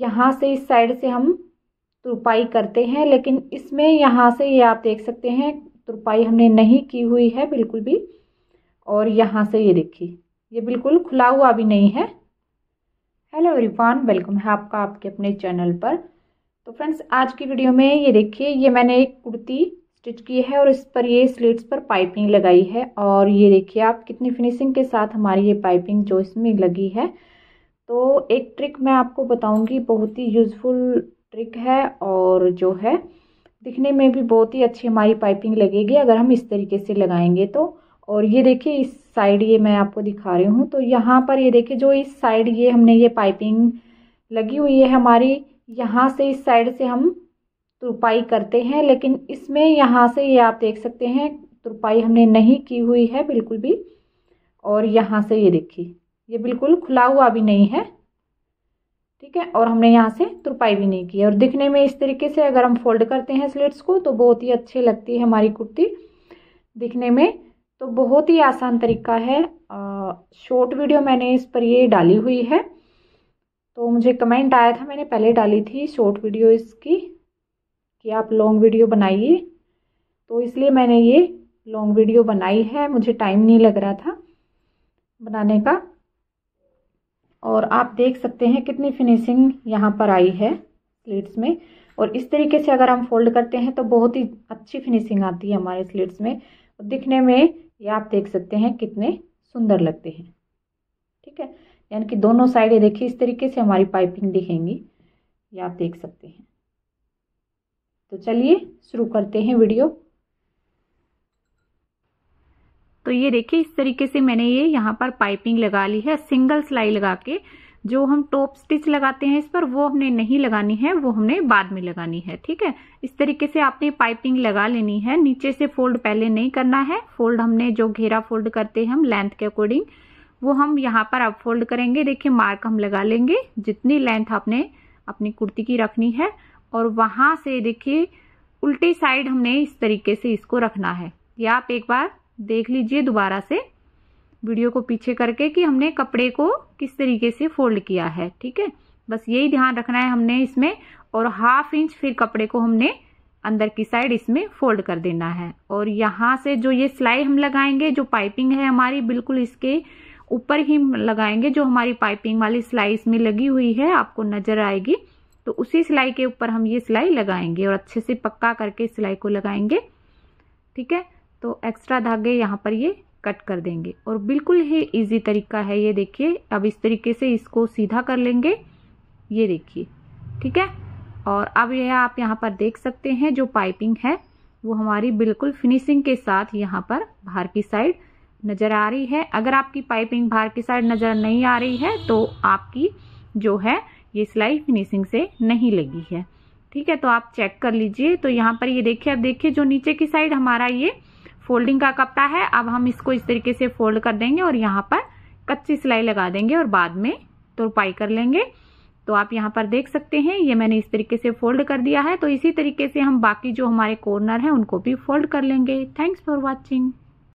यहाँ से इस साइड से हम तुरपाई करते हैं लेकिन इसमें यहाँ से ये यह आप देख सकते हैं तुरपाई हमने नहीं की हुई है बिल्कुल भी और यहाँ से ये देखिए ये बिल्कुल खुला हुआ भी नहीं है हेलो एवरीवन वेलकम है आपका आपके अपने चैनल पर तो फ्रेंड्स आज की वीडियो में ये देखिए ये मैंने एक कुर्ती स्टिच की है और इस पर ये स्लीट्स पर पाइपिंग लगाई है और ये देखिए आप कितनी फिनिशिंग के साथ हमारी ये पाइपिंग जो इसमें लगी है तो एक ट्रिक मैं आपको बताऊंगी बहुत ही यूज़फुल ट्रिक है और जो है दिखने में भी बहुत ही अच्छी हमारी पाइपिंग लगेगी अगर हम इस तरीके से लगाएंगे तो और ये देखिए इस साइड ये मैं आपको दिखा रही हूँ तो यहाँ पर ये देखिए जो इस साइड ये हमने ये पाइपिंग लगी हुई है हमारी यहाँ से इस साइड से हम तुरपाई करते हैं लेकिन इसमें यहाँ से ये आप देख सकते हैं तुरपाई हमने नहीं की हुई है बिल्कुल भी और यहाँ से ये देखिए ये बिल्कुल खुला हुआ भी नहीं है ठीक है और हमने यहाँ से तुरपाई भी नहीं की है और दिखने में इस तरीके से अगर हम फोल्ड करते हैं स्लेट्स को तो बहुत ही अच्छी लगती है हमारी कुर्ती दिखने में तो बहुत ही आसान तरीका है शॉर्ट वीडियो मैंने इस पर ये डाली हुई है तो मुझे कमेंट आया था मैंने पहले डाली थी शॉर्ट वीडियो इसकी कि आप लॉन्ग वीडियो बनाइए तो इसलिए मैंने ये लॉन्ग वीडियो बनाई है मुझे टाइम नहीं लग रहा था बनाने का और आप देख सकते हैं कितनी फिनिशिंग यहाँ पर आई है स्लीट्स में और इस तरीके से अगर हम फोल्ड करते हैं तो बहुत ही अच्छी फिनिशिंग आती है हमारे स्लीट्स में और दिखने में ये आप देख सकते हैं कितने सुंदर लगते हैं ठीक है यानी कि दोनों साइड देखिए इस तरीके से हमारी पाइपिंग दिखेंगी ये आप देख सकते हैं तो चलिए शुरू करते हैं वीडियो तो ये देखिए इस तरीके से मैंने ये यहाँ पर पाइपिंग लगा ली है सिंगल सिलाई लगा के जो हम टॉप स्टिच लगाते हैं इस पर वो हमने नहीं लगानी है वो हमने बाद में लगानी है ठीक है इस तरीके से आपने पाइपिंग लगा लेनी है नीचे से फोल्ड पहले नहीं करना है फोल्ड हमने जो घेरा फोल्ड करते हैं हम लेंथ के अकॉर्डिंग वो हम यहाँ पर अब फोल्ड करेंगे देखिए मार्क हम लगा लेंगे जितनी लेंथ आपने अपनी कुर्ती की रखनी है और वहाँ से देखिए उल्टी साइड हमने इस तरीके से इसको रखना है या आप एक बार देख लीजिए दोबारा से वीडियो को पीछे करके कि हमने कपड़े को किस तरीके से फोल्ड किया है ठीक है बस यही ध्यान रखना है हमने इसमें और हाफ इंच फिर कपड़े को हमने अंदर की साइड इसमें फोल्ड कर देना है और यहाँ से जो ये सिलाई हम लगाएंगे जो पाइपिंग है हमारी बिल्कुल इसके ऊपर ही लगाएंगे जो हमारी पाइपिंग वाली सिलाई इसमें लगी हुई है आपको नज़र आएगी तो उसी सिलाई के ऊपर हम ये सिलाई लगाएंगे और अच्छे से पक्का करके सिलाई को लगाएंगे ठीक है तो एक्स्ट्रा धागे यहाँ पर ये कट कर देंगे और बिल्कुल ही इजी तरीका है ये देखिए अब इस तरीके से इसको सीधा कर लेंगे ये देखिए ठीक है और अब यह आप यहाँ पर देख सकते हैं जो पाइपिंग है वो हमारी बिल्कुल फिनिशिंग के साथ यहाँ पर बाहर की साइड नज़र आ रही है अगर आपकी पाइपिंग बाहर की साइड नज़र नहीं आ रही है तो आपकी जो है ये सिलाई फिनिशिंग से नहीं लगी है ठीक है तो आप चेक कर लीजिए तो यहाँ पर ये देखिए अब देखिए जो नीचे की साइड हमारा ये फोल्डिंग का कपड़ा है अब हम इसको इस तरीके से फोल्ड कर देंगे और यहाँ पर कच्ची सिलाई लगा देंगे और बाद में तुरपाई कर लेंगे तो आप यहाँ पर देख सकते हैं ये मैंने इस तरीके से फोल्ड कर दिया है तो इसी तरीके से हम बाकी जो हमारे कॉर्नर हैं उनको भी फोल्ड कर लेंगे थैंक्स फॉर वॉचिंग